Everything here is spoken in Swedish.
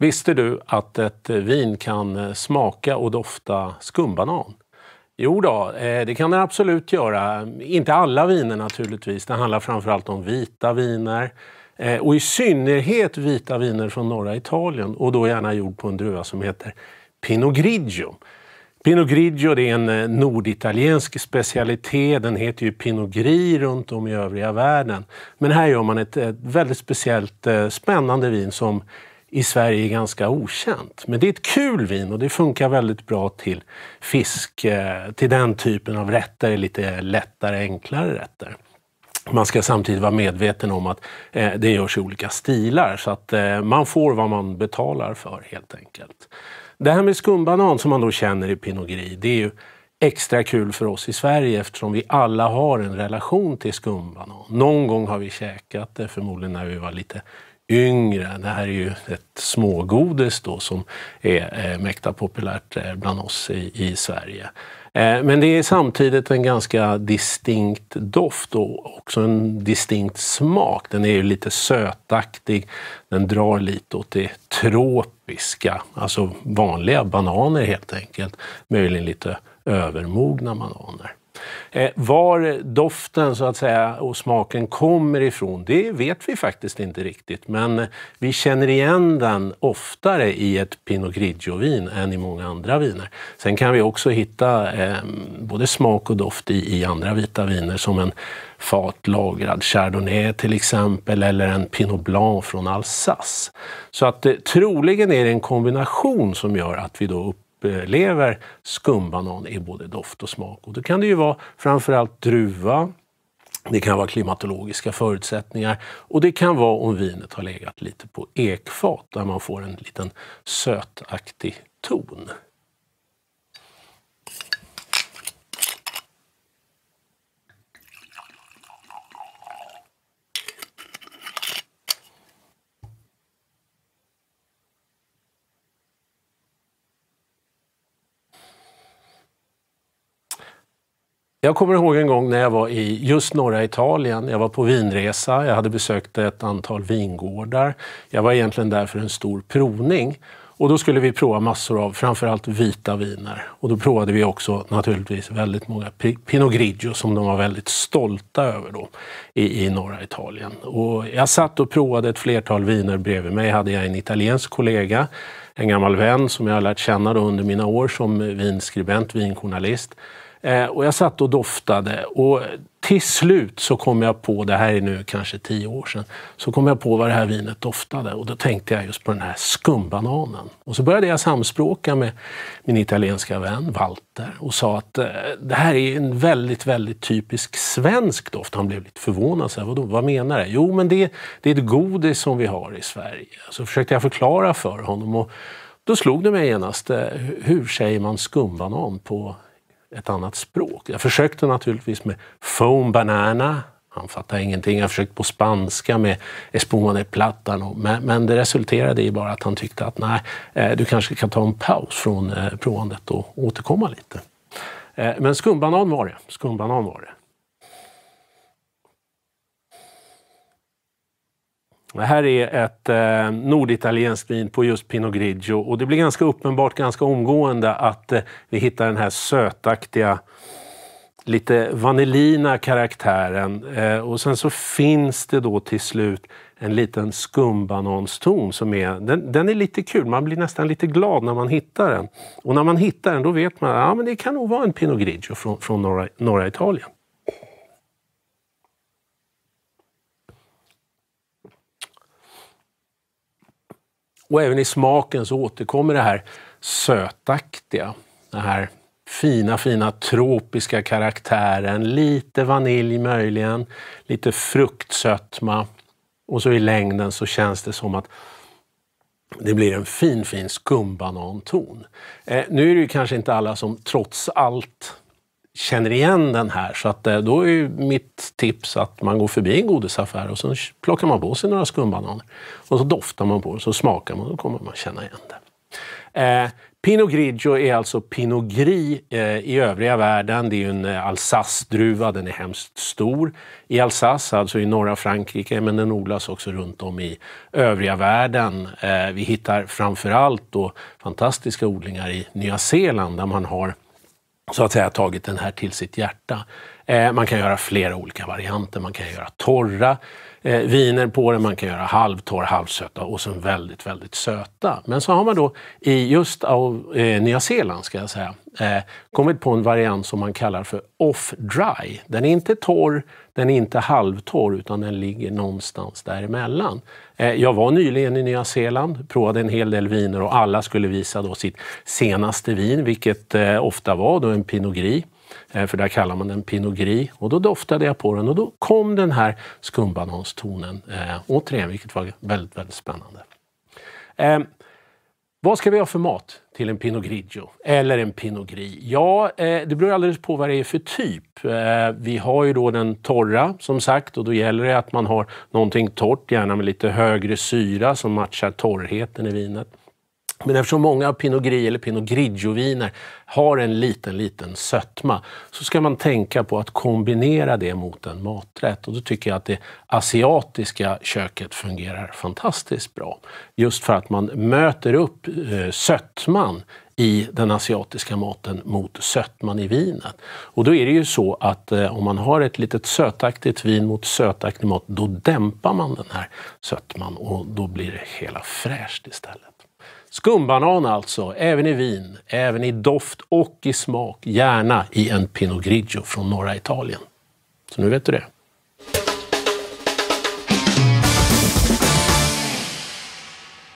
Visste du att ett vin kan eh, smaka och dofta skumbanan? Jo då, eh, det kan det absolut göra. Inte alla viner naturligtvis. Det handlar framförallt om vita viner. Eh, och i synnerhet vita viner från norra Italien och då gärna gjord på en druva som heter Pinot Grigio. Pinot Grigio det är en norditaliensk specialitet. Den heter ju Pinot Gris runt om i övriga världen. Men här gör man ett, ett väldigt speciellt spännande vin som i Sverige är ganska okänt. Men det är ett kul vin och det funkar väldigt bra till fisk, eh, till den typen av rätter, lite lättare, enklare rätter. Man ska samtidigt vara medveten om att eh, det görs i olika stilar så att eh, man får vad man betalar för helt enkelt. Det här med skumbanan som man då känner i Pinot Gris, det är ju extra kul för oss i Sverige eftersom vi alla har en relation till skumbanan. Någon gång har vi käkat det, förmodligen när vi var lite yngre. Det här är ju ett smågodis då som är eh, mäkta populärt eh, bland oss i, i Sverige. Eh, men det är samtidigt en ganska distinkt doft och också en distinkt smak. Den är ju lite sötaktig, den drar lite åt det tropiska, alltså vanliga bananer helt enkelt. Möjligen lite övermogna bananer. Eh, var doften så att säga och smaken kommer ifrån, det vet vi faktiskt inte riktigt. Men vi känner igen den oftare i ett Pinot Grigio-vin än i många andra viner. Sen kan vi också hitta eh, både smak och doft i, i andra vita viner som en fatlagrad Chardonnay till exempel eller en Pinot Blanc från Alsace. Så att eh, troligen är det en kombination som gör att vi då upplever upplever skumbanan i både doft och smak. Och då kan det ju vara framförallt druva, det kan vara klimatologiska förutsättningar och det kan vara om vinet har legat lite på ekfat där man får en liten sötaktig ton. Jag kommer ihåg en gång när jag var i just norra Italien. Jag var på vinresa, jag hade besökt ett antal vingårdar. Jag var egentligen där för en stor provning. Och då skulle vi prova massor av framförallt vita viner. Och då provade vi också naturligtvis väldigt många Pinot Grigio som de var väldigt stolta över då i, i norra Italien. Och jag satt och provade ett flertal viner bredvid mig. hade jag en italiensk kollega, en gammal vän som jag har lärt känna under mina år som vinskribent, vinjournalist. Eh, och jag satt och doftade och till slut så kom jag på, det här är nu kanske tio år sedan, så kom jag på vad det här vinet doftade och då tänkte jag just på den här skumbananen. Och så började jag samspråka med min italienska vän Walter och sa att eh, det här är en väldigt, väldigt typisk svensk doft. Han blev lite förvånad. Så här, Vadå, vad menar du? Jo, men det, det är ett godis som vi har i Sverige. Så försökte jag förklara för honom och då slog det mig genast, eh, hur säger man skumbanan på ett annat språk. Jag försökte naturligtvis med Foam Banana, han fattade ingenting. Jag försökte på spanska med Espuma de men, men det resulterade i bara att han tyckte att nej, eh, du kanske kan ta en paus från eh, provandet och återkomma lite. Eh, men skumbanan var det. Skumbanan var det. Det här är ett eh, norditalienskt vin på just Pinot Grigio och det blir ganska uppenbart ganska omgående att eh, vi hittar den här sötaktiga, lite vanillina karaktären. Eh, och sen så finns det då till slut en liten skumbananston som är, den, den, är lite kul. Man blir nästan lite glad när man hittar den. Och när man hittar den då vet man att ja, det kan nog vara en Pinot Grigio från, från norra, norra Italien. Och även i smaken så återkommer det här sötaktiga. Den här fina, fina tropiska karaktären. Lite vanilj möjligen, lite fruktsötma. Och så i längden så känns det som att det blir en fin, fin skumbananton. Eh, nu är det ju kanske inte alla som trots allt känner igen den här. Så att, eh, då är mitt tips att man går förbi en godisaffär och så plockar man på sig några skumbananer. Och så doftar man på det, så smakar man och då kommer man känna igen det. Eh, Pinot Grigio är alltså Pinot Gris eh, i övriga världen. Det är ju en eh, Alsace-druva, den är hemskt stor i Alsace, alltså i norra Frankrike, men den odlas också runt om i övriga världen. Eh, vi hittar framförallt då fantastiska odlingar i Nya Zeeland där man har så att säga tagit den här till sitt hjärta. Eh, man kan göra flera olika varianter. Man kan göra torra eh, viner på det, man kan göra halvtorr, halvsöta och sen väldigt, väldigt söta. Men så har man då i just av eh, Nya Zeeland, ska jag säga, kommit på en variant som man kallar för off-dry. Den är inte torr, den är inte halvtorr, utan den ligger någonstans däremellan. jag var nyligen i Nya Zeeland, provade en hel del viner och alla skulle visa då sitt senaste vin, vilket ofta var då en Pinot Gris. Eh, för där kallar man den Pinot Gris. Och då doftade jag på den och då kom den här skumbananstonen eh, återigen, vilket var väldigt, väldigt spännande. Eh, vad ska vi ha för mat till en Pinot Grigio eller en Pinot Gris? Ja, eh, det beror alldeles på vad det är för typ. Eh, vi har ju då den torra, som sagt, och då gäller det att man har någonting torrt, gärna med lite högre syra som matchar torrheten i vinet. Men eftersom många Pinot Gris eller Pinot Grigio-viner har en liten, liten sötma så ska man tänka på att kombinera det mot en maträtt. Och då tycker jag att det asiatiska köket fungerar fantastiskt bra. Just för att man möter upp eh, sötman i den asiatiska maten mot sötman i vinet. Och då är det ju så att eh, om man har ett litet sötaktigt vin mot sötaktig mat, då dämpar man den här sötman och då blir det hela fräscht istället. Skumbanan alltså, även i vin, även i doft och i smak. Gärna i en Pinot Grigio från norra Italien. Så nu vet du det.